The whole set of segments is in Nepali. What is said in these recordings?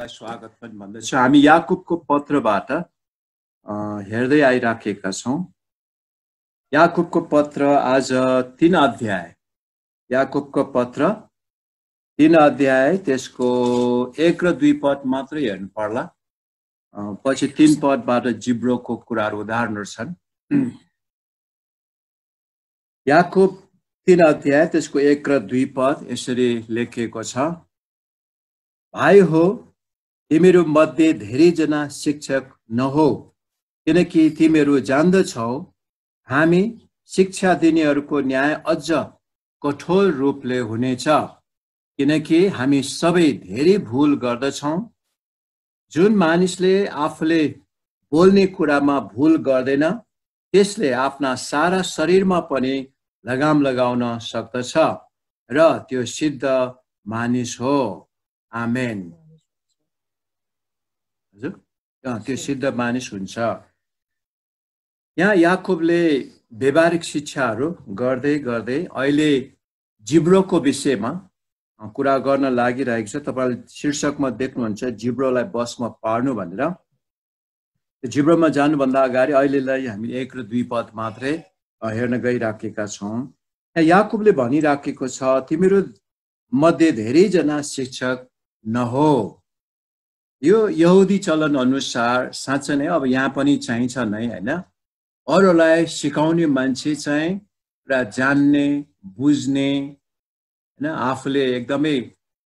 लाई स्वागत पनि भन्दैछु हामी याकुबको पत्रबाट हेर्दै आइराखेका छौँ याकुबको पत्र आज तिन अध्याय याकुबको पत्र तिन अध्याय त्यसको एक र दुई पद मात्रै हेर्नु पर्ला पछि तिन पदबाट जिब्रोको कुराहरू उदाहरणहरू छन् याकुब तिन अध्याय त्यसको एक र दुई पद यसरी लेखिएको छ भाइ हो तिमीहरू मध्ये धेरैजना शिक्षक नहो किनकि तिमीहरू जान्दछौ हामी शिक्षा दिनेहरूको न्याय अझ कठोर रूपले हुनेछ किनकि हामी सबै धेरै भुल गर्दछौँ जुन मानिसले आफूले बोल्ने कुरामा भुल गर्दैन त्यसले आफ्ना सारा शरीरमा पनि लगाम लगाउन सक्दछ र त्यो सिद्ध मानिस हो आमेन हजुर त्यो सिद्ध मानिस हुन्छ यहाँ याकुबले व्यावहारिक शिक्षाहरू गर्दै गर्दै अहिले जिब्रोको विषयमा कुरा गर्न लागिरहेको छ तपाईँले शीर्षकमा देख्नुहुन्छ जिब्रोलाई बसमा पार्नु भनेर जिब्रोमा जानुभन्दा अगाडि अहिलेलाई हामी एक र दुई पद मात्रै हेर्न गइराखेका छौँ याकुबले भनिराखेको छ तिमीहरू मध्ये धेरैजना शिक्षक नहो यो यहुदी चलन अनुसार साँच्चै नै अब यहाँ पनि चाहिन्छ नै होइन अरूलाई सिकाउने मान्छे चाहिँ पुरा जान्ने बुझ्ने होइन आफूले एकदमै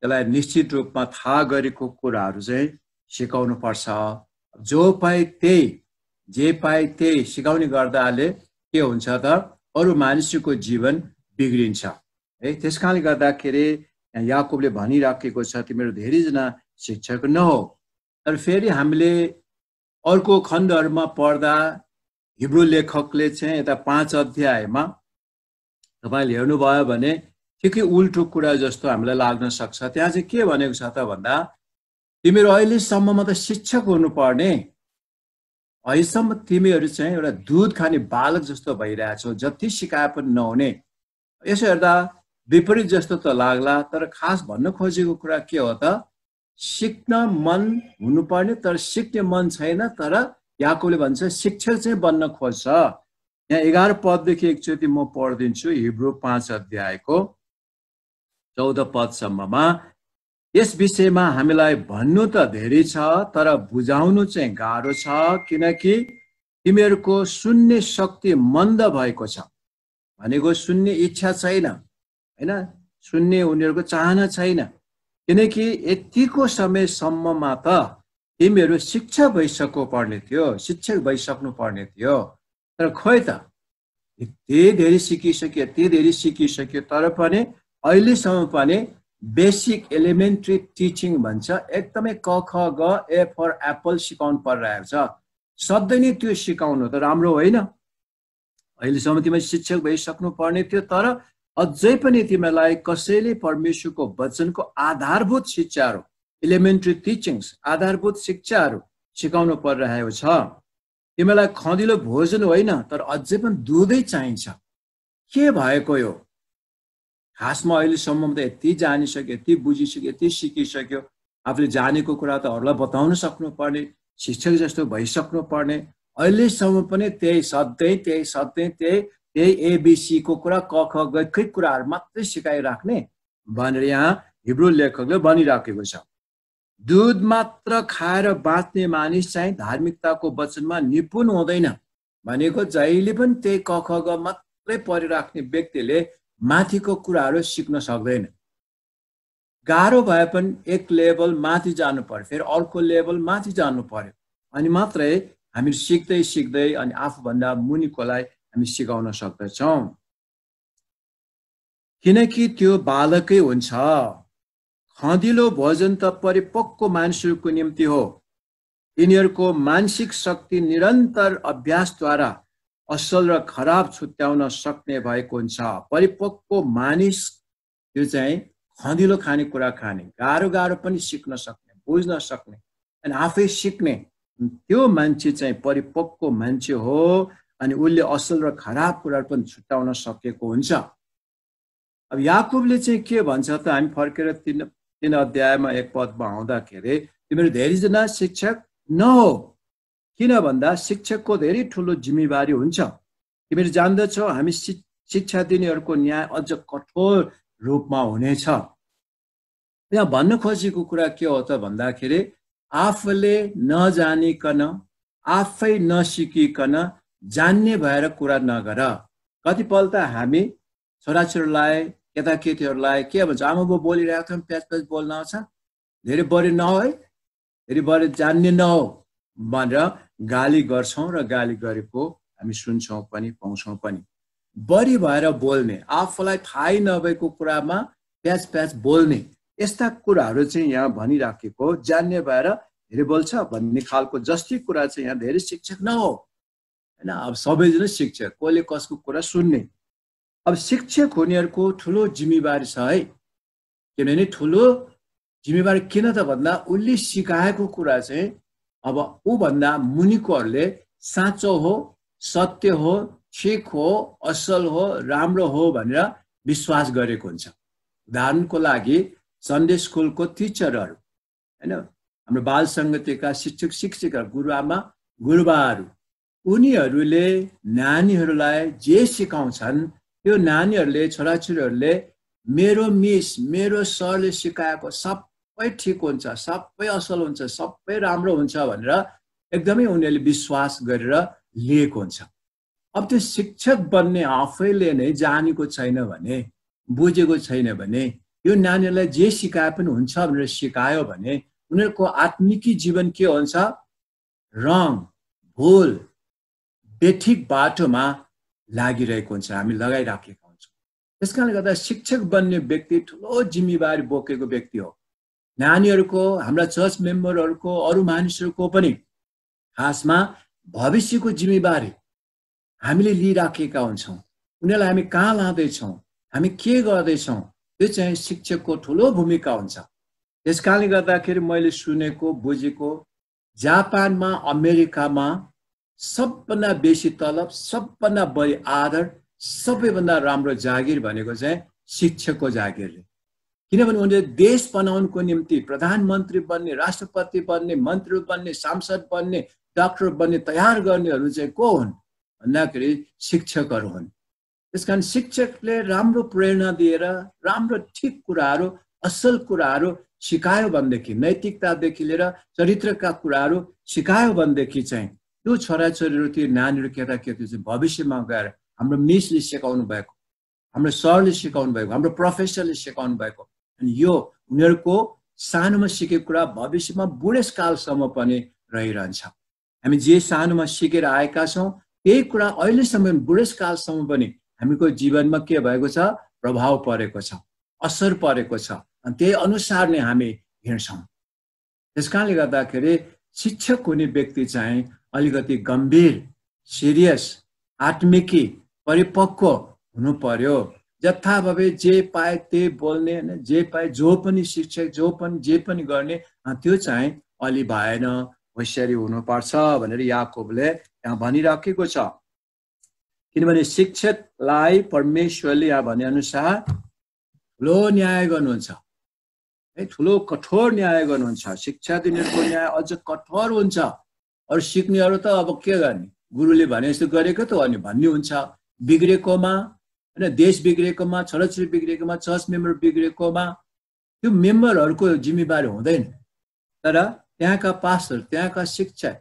त्यसलाई निश्चित रूपमा थाहा गरेको कुराहरू चाहिँ सिकाउनु पर्छ जो पाए त्यही जे पाए त्यही सिकाउने गर्दाले के हुन्छ त अरू मानिसको जीवन बिग्रिन्छ है त्यस कारणले गर्दाखेरि याकुबले भनिराखेको छ तिमीहरू धेरैजना शिक्षक नहो तर फेरि हामीले अर्को खण्डहरूमा पढ्दा हिब्रो लेखकले चाहिँ यता पाँच अध्यायमा तपाईँले हेर्नुभयो भने ठिकै उल्टो कुरा जस्तो हामीलाई लाग्न सक्छ त्यहाँ चाहिँ के भनेको छ त भन्दा तिमीहरू अहिलेसम्ममा त शिक्षक हुनुपर्ने अहिलेसम्म तिमीहरू चाहिँ एउटा दुध खाने बालक जस्तो भइरहेछौ जति सिकाए पनि नहुने यसो हेर्दा विपरीत जस्तो त लाग्ला तर खास भन्न खोजेको कुरा के हो त सिक्न मन हुनुपर्ने तर सिक्ने मन छैन तर याकोले भन्छ शिक्षक चाहिँ बन्न खोज्छ यहाँ एघार पददेखि एकचोटि म पढिदिन्छु हिब्रो पाँच अध्यायको चौध पदसम्ममा यस विषयमा हामीलाई भन्नु त धेरै छ तर बुझाउनु चाहिँ गाह्रो छ किनकि तिमीहरूको सुन्ने शक्ति मन्द भएको छ भनेको सुन्ने इच्छा छैन होइन सुन्ने उनीहरूको चाहना छैन किनकि यतिको समयसम्ममा त तिमीहरू शिक्षा भइसक्नु पर्ने थियो शिक्षक भइसक्नु पर्ने थियो तर खोइ त यति धेरै सिकिसक्यो यति धेरै सिकिसक्यो तर पनि अहिलेसम्म पनि बेसिक एलिमेन्ट्री टिचिङ भन्छ एकदमै क ख ग ए फर एप्पल सिकाउनु परिरहेको छ सधैँ नै त्यो सिकाउनु त राम्रो होइन अहिलेसम्म तिमी शिक्षक भइसक्नु पर्ने थियो तर अझै पनि तिमीलाई कसैले परमेश्वरको वचनको आधारभूत शिक्षाहरू इलिमेन्ट्री टिचिङ्स आधारभूत शिक्षाहरू सिकाउनु परिरहेको छ तिमीलाई खँदिलो भोजन होइन तर अझै पनि दुधै चाहिन्छ के भएको यो खासमा अहिलेसम्म त यति जानिसक्यो यति बुझिसक्यो यति सिकिसक्यो आफूले जानेको कुरा त अरूलाई बताउन पर्ने शिक्षक जस्तो भइसक्नु पर्ने अहिलेसम्म पनि त्यही सधैँ त्यही सधैँ त्यही त्यही एबिसीको कुरा क ख गै कुराहरू मात्रै सिकाइराख्ने भनेर यहाँ हिब्रो लेखकले भनिराखेको छ दुध मात्र खाएर बाँच्ने मानिस चाहिँ धार्मिकताको वचनमा निपुण हुँदैन भनेको जहिले पनि त्यही क ख ग मात्रै परिराख्ने व्यक्तिले माथिको कुराहरू सिक्न सक्दैन गाह्रो भए पनि एक लेभल माथि जानु पर्यो फेरि अर्को लेभल माथि जानु पर्यो अनि मात्रै हामी सिक्दै सिक्दै अनि आफूभन्दा मुनिकोलाई हामी सिकाउन सक्दछौँ किनकि त्यो बालकै हुन्छ खँदिलो भोजन त परिपक्व मानिसहरूको निम्ति हो यिनीहरूको मानसिक शक्ति निरन्तर अभ्यासद्वारा असल र खराब छुट्याउन सक्ने भएको हुन्छ परिपक्व मानिस त्यो चाहिँ खँदिलो खानेकुरा खाने गाह्रो गाह्रो पनि सिक्न सक्ने बुझ्न सक्ने अनि आफै सिक्ने त्यो मान्छे चाहिँ परिपक्व मान्छे हो अनि उसले असल र खराब कुराहरू पनि छुट्याउन सकेको हुन्छ अब याकुबले चाहिँ के भन्छ त हामी फर्केर तिन तिन अध्यायमा एक पदमा आउँदाखेरि तिमीहरू धेरैजना शिक्षक नहो किन भन्दा शिक्षकको धेरै ठुलो जिम्मेवारी हुन्छ तिमीहरू जान्दछौ हामी शिक्षा दिनेहरूको न्याय अझ कठोर रूपमा हुनेछ यहाँ भन्नु खोजेको कुरा के हो त भन्दाखेरि आफूले नजानिकन आफै नसिकिकन जान्ने भएर कुरा नगर कतिपल त हामी छोराछोरीलाई केटाकेटीहरूलाई के भन्छ आमा बाउ बोलिरहेको थियौँ प्याज प्याज बोल्न आउँछ धेरै बढी नहो है धेरै बढी जान्ने नहो भनेर गाली गर्छौँ र गाली गरेको हामी सुन्छौँ पनि पाउँछौँ पनि बढी भएर बोल्ने आफूलाई थाहै नभएको कुरामा प्याज प्याज बोल्ने यस्ता कुराहरू चाहिँ यहाँ भनिराखेको जान्ने भएर धेरै बोल्छ भन्ने खालको जस्तै कुरा चाहिँ यहाँ धेरै शिक्षक नहो होइन अब सबैजना शिक्षक कसले कसको कुरा सुन्ने अब शिक्षक हुनेहरूको ठुलो जिम्मेवारी छ है किनभने ठुलो जिम्मेवारी किन त भन्दा उसले सिकाएको कुरा चाहिँ अब ऊभन्दा मुनिकोहरूले साँचो हो सत्य हो ठिक हो असल हो राम्रो हो भनेर विश्वास गरेको हुन्छ उदाहरणको लागि सन्डे स्कुलको टिचरहरू होइन हाम्रो बाल सङ्गतिका शिक्षक शिक्षिका गुरुआमा गुरुबाहरू उनीहरूले नानीहरूलाई जे सिकाउँछन् त्यो नानीहरूले छोराछोरीहरूले मेरो मिस मेरो सरले सिकाएको सबै ठिक हुन्छ सबै असल हुन्छ सबै राम्रो हुन्छ भनेर एकदमै उनीहरूले विश्वास गरेर लिएको हुन्छ अब त्यो शिक्षक बन्ने आफैले नै जानेको छैन भने बुझेको छैन भने यो नानीहरूलाई जे सिकाए पनि हुन्छ भनेर सिकायो भने उनीहरूको आत्मिकी जीवन के हुन्छ रङ भुल बेठिक ठिक बाटोमा लागिरहेको हुन्छ हामी लगाइराखेका हुन्छौँ त्यस कारणले गर्दा शिक्षक बन्ने व्यक्ति ठुलो जिम्मेवारी बोकेको व्यक्ति हो नानीहरूको हाम्रा चर्च मेम्बरहरूको अरू मानिसहरूको पनि खासमा भविष्यको जिम्मेवारी हामीले लिइराखेका हुन्छौँ उनीहरूलाई हामी कहाँ लाँदैछौँ हामी के गर्दैछौँ त्यो चाहिँ शिक्षकको ठुलो भूमिका हुन्छ त्यस कारणले गर्दाखेरि मैले सुनेको बुझेको जापानमा अमेरिकामा सबभन्दा बेसी तलब सबभन्दा बढी आदर सबैभन्दा राम्रो जागिर भनेको चाहिँ शिक्षकको जागिरले किनभने उनले देश बनाउनुको निम्ति प्रधानमन्त्री बन्ने राष्ट्रपति बन्ने मन्त्री बन्ने सांसद बन्ने डाक्टर बन्ने तयार गर्नेहरू चाहिँ को हुन् भन्दाखेरि शिक्षकहरू हुन् त्यस कारण शिक्षकले राम्रो प्रेरणा दिएर राम्रो ठिक कुराहरू असल कुराहरू सिकायो भनेदेखि नैतिकतादेखि लिएर चरित्रका कुराहरू सिकायो भनेदेखि चाहिँ त्यो छोराछोरीहरू त्यो नानीहरू केटाकेटी चाहिँ भविष्यमा गएर हाम्रो मिसले सिकाउनु भएको हाम्रो सरले सिकाउनु भएको हाम्रो प्रोफेसरले सिकाउनु भएको अनि यो उनीहरूको सानोमा सिकेको कुरा भविष्यमा बुढेसकालसम्म पनि रहिरहन्छ हामी जे सानोमा सिकेर आएका छौँ त्यही कुरा अहिलेसम्म बुढेसकालसम्म पनि हामीको जीवनमा के भएको छ प्रभाव परेको छ असर परेको छ अनि त्यही अनुसार नै हामी हिँड्छौँ त्यस कारणले गर्दाखेरि शिक्षक हुने व्यक्ति चाहिँ अलिकति गम्भीर सिरियस आत्मिकी परिपक्व हुनु पर्यो जथाभावी जे पाए त्यही बोल्ने होइन जे पाए जो पनि शिक्षक जो पनि जे पनि गर्ने त्यो चाहिँ अलि भएन होसियारी हुनुपर्छ भनेर याकोबले यहाँ भनिराखेको छ किनभने शिक्षकलाई परमेश्वरले यहाँ भनेअनुसार ठुलो न्याय गर्नुहुन्छ है ठुलो कठोर न्याय गर्नुहुन्छ शिक्षा दिनेहरूको न्याय अझ कठोर हुन्छ अरू सिक्नेहरू त अब के गर्ने गुरुले भने जस्तो गरेको त अनि भन्ने हुन्छ बिग्रेकोमा होइन देश बिग्रेकोमा छोराछोरी बिग्रेकोमा चर्च मेम्बर बिग्रेकोमा त्यो मेम्बरहरूको जिम्मेवारी हुँदैन तर त्यहाँका पास्टर त्यहाँका शिक्षक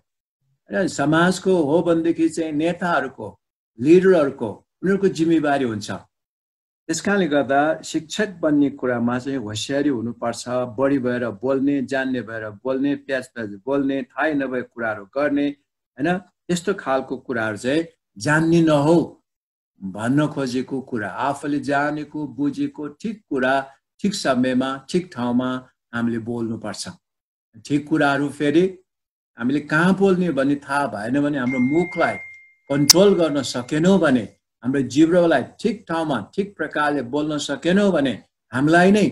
होइन समाजको हो भनेदेखि चाहिँ नेताहरूको लिडरहरूको उनीहरूको जिम्मेवारी हुन्छ त्यस कारणले गर्दा शिक्षक बन्ने कुरामा चाहिँ होसियारी हुनुपर्छ बढी भएर बोल्ने जान्ने भएर बोल्ने प्याज प्याज बोल्ने थाहै नभए कुराहरू गर्ने होइन यस्तो खालको कुराहरू चाहिँ जान्ने नहो भन्न खोजेको कुरा आफूले जानेको बुझेको ठिक कुरा ठिक समयमा ठिक ठाउँमा हामीले बोल्नुपर्छ ठिक कुराहरू फेरि हामीले कहाँ बोल्ने भन्ने थाहा भएन भने हाम्रो मुखलाई कन्ट्रोल गर्न सकेनौँ भने हाम्रो जिब्रोलाई ठिक ठाउँमा ठिक प्रकारले बोल्न सकेनौँ भने हामीलाई नै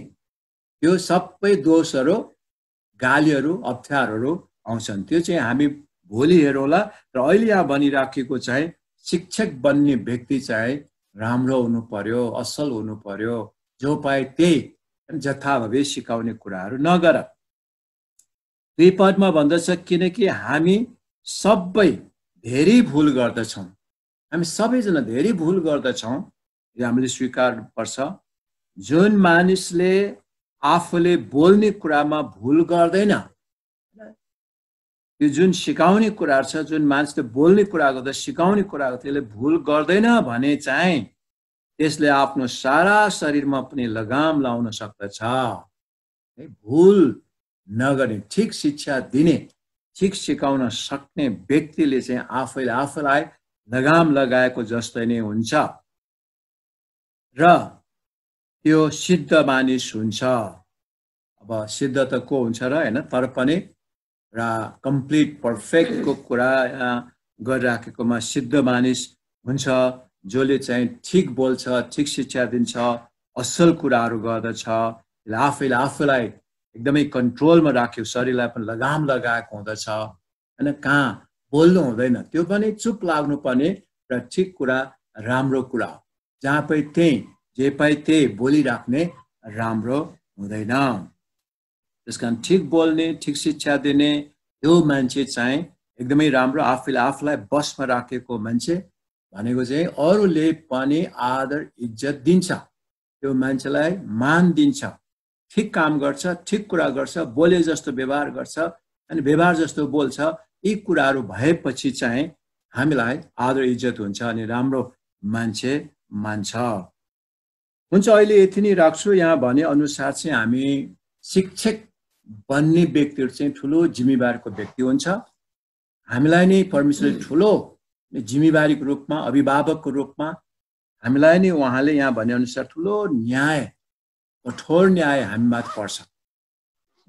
त्यो सबै दोषहरू गालीहरू अप्ठ्यारोहरू आउँछन् त्यो चाहिँ हामी भोलि हेरौँला र अहिले यहाँ भनिराखेको चाहिँ शिक्षक बन्ने व्यक्ति चाहिँ राम्रो हुनु पर्यो असल हुनु पर्यो जो पाए त्यही जथाभावी सिकाउने कुराहरू नगर दुई पदमा भन्दछ किनकि हामी सबै धेरै भुल गर्दछौँ हामी सबैजना धेरै भुल गर्दछौँ यो हामीले स्वीकार पर्छ जुन मानिसले आफूले बोल्ने कुरामा भुल गर्दैन यो जुन सिकाउने कुराहरू छ जुन मानिसले बोल्ने कुरा गर्दा सिकाउने कुरा गर्दा त्यसले भुल गर्दैन भने चाहिँ त्यसले आफ्नो सारा शरीरमा पनि लगाम लाउन सक्दछ है भुल नगर्ने ठिक शिक्षा दिने ठिक सिकाउन सक्ने व्यक्तिले चाहिँ आफैले आफूलाई लगाम लगाएको जस्तै नै हुन्छ र त्यो सिद्ध मानिस हुन्छ अब सिद्ध त को हुन्छ र होइन तर पनि र कम्प्लिट पर्फेक्टको कुरा गरिराखेकोमा सिद्ध मानिस हुन्छ जसले चाहिँ ठिक बोल्छ ठिक शिक्षा दिन्छ असल कुराहरू गर्दछ आफैले आफूलाई एकदमै कन्ट्रोलमा राख्यो शरीरलाई पनि लगाम लगाएको हुँदछ होइन कहाँ बोल्नु हुँदैन त्यो पनि चुप लाग्नुपर्ने र ठिक कुरा राम्रो कुरा हो जहाँ पाइ त्यहीँ जे पाइ त्यही बोलिराख्ने राम्रो हुँदैन त्यस कारण ठिक बोल्ने ठिक शिक्षा दिने त्यो मान्छे चाहिँ एकदमै राम्रो आफूले आफूलाई बसमा राखेको मान्छे भनेको चाहिँ अरूले पनि आदर इज्जत दिन्छ त्यो मान्छेलाई मान दिन्छ ठिक काम गर्छ ठिक कुरा गर्छ बोले जस्तो व्यवहार गर्छ अनि व्यवहार जस्तो बोल्छ यी कुराहरू भएपछि चाहिँ हामीलाई आदर इज्जत हुन्छ अनि राम्रो मान्छे मान्छ हुन्छ अहिले यति नै राख्छु यहाँ भने अनुसार चाहिँ हामी शिक्षक बन्ने व्यक्तिहरू चाहिँ ठुलो जिम्मेवारको व्यक्ति हुन्छ हामीलाई नै परमेश्वरले ठुलो जिम्मेवारीको रूपमा अभिभावकको रूपमा हामीलाई नै उहाँले यहाँ भनेअनुसार ठुलो न्याय कठोर न्याय हामीमा पर्छ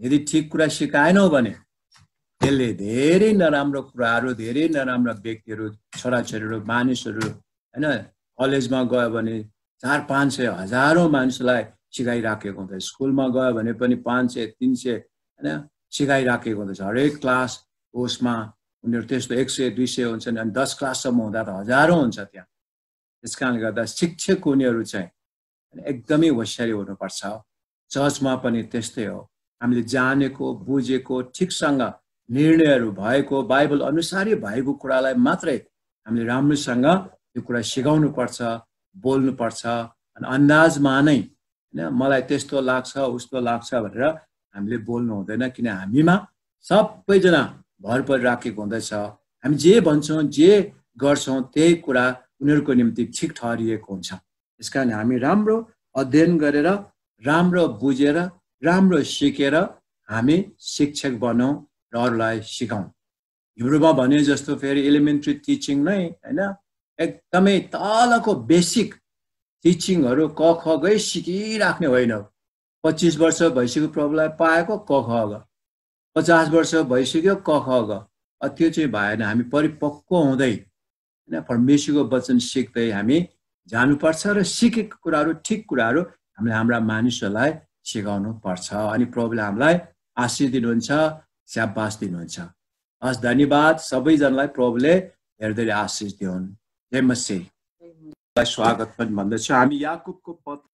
यदि ठिक कुरा सिकाएनौँ भने त्यसले धेरै नराम्रो कुराहरू धेरै नराम्रा व्यक्तिहरू छोराछोरीहरू मानिसहरू होइन कलेजमा गयो भने चार पाँच सय हजारौँ मानिसलाई सिकाइराखेको हुँदैछ स्कुलमा गयो भने पनि पाँच सय तिन सय होइन सिकाइराखेको हुँदैछ हरेक क्लास उसमा उनीहरू त्यस्तो एक सय दुई सय हुन्छन् अनि दस क्लाससम्म हुँदा त हजारौँ हुन्छ त्यहाँ त्यस कारणले गर्दा शिक्षक उनीहरू चाहिँ एकदमै होसियारी हुनुपर्छ चर्चमा पनि त्यस्तै हो हामीले जानेको बुझेको ठिकसँग निर्णयहरू भएको बाइबल अनुसारै भएको कुरालाई मात्रै हामीले राम्रोसँग त्यो कुरा सिकाउनु सिकाउनुपर्छ बोल्नुपर्छ अनि अन्दाजमा नै होइन मलाई त्यस्तो लाग्छ उस्तो लाग्छ भनेर हामीले बोल्नु हुँदैन किन हामीमा सबैजना भर परिराखेको हुँदैछ हामी जे भन्छौँ जे गर्छौँ त्यही कुरा उनीहरूको निम्ति ठिक ठहरिएको हुन्छ त्यस कारण हामी राम्रो अध्ययन गरेर राम्रो बुझेर राम्रो सिकेर हामी शिक्षक बनौँ रहरलाई सिकाउँ हिब्रूमा भने जस्तो फेरि इलिमेन्ट्री टिचिङ नै होइन एकदमै तलको बेसिक टिचिङहरू क ख गै सिकिराख्ने होइन पच्चिस वर्ष भइसक्यो प्रभुलाई पाएको क ख ग पचास वर्ष भइसक्यो क ख ग त्यो चाहिँ भएन हामी परिपक्व हुँदै होइन परमेश्वरको वचन सिक्दै हामी जानुपर्छ र सिकेको कुराहरू ठिक कुराहरू हामीले हाम्रा मानिसहरूलाई सिकाउनु पर्छ अनि प्रभुले हामीलाई आशिष दिनुहुन्छ स्याबास दिनुहुन्छ हस् धन्यवाद सबैजनालाई प्रभुले धेरै आशिष दिउन् जय स्वागत पनि भन्दछु हामी याकुबको पत्र